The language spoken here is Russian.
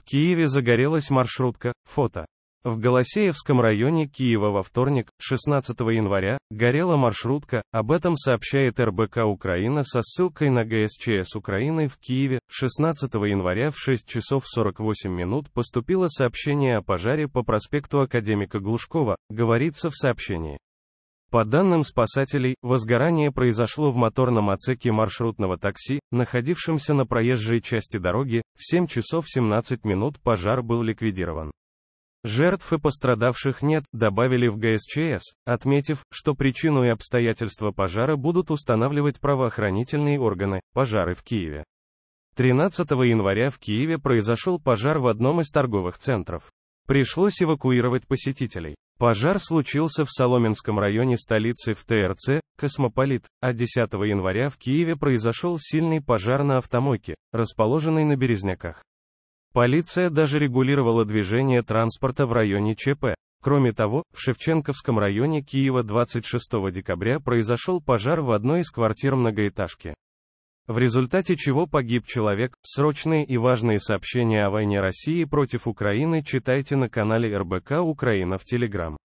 В Киеве загорелась маршрутка, фото. В Голосеевском районе Киева во вторник, 16 января, горела маршрутка, об этом сообщает РБК Украина со ссылкой на ГСЧС Украины в Киеве. 16 января в 6 часов 48 минут поступило сообщение о пожаре по проспекту Академика Глушкова, говорится в сообщении. По данным спасателей, возгорание произошло в моторном отсеке маршрутного такси, находившемся на проезжей части дороги, в 7 часов 17 минут пожар был ликвидирован. Жертв и пострадавших нет, добавили в ГСЧС, отметив, что причину и обстоятельства пожара будут устанавливать правоохранительные органы, пожары в Киеве. 13 января в Киеве произошел пожар в одном из торговых центров. Пришлось эвакуировать посетителей. Пожар случился в Соломенском районе столицы в ТРЦ, Космополит, а 10 января в Киеве произошел сильный пожар на автомойке, расположенной на Березняках. Полиция даже регулировала движение транспорта в районе ЧП. Кроме того, в Шевченковском районе Киева 26 декабря произошел пожар в одной из квартир многоэтажки в результате чего погиб человек. Срочные и важные сообщения о войне России против Украины читайте на канале РБК Украина в Телеграм.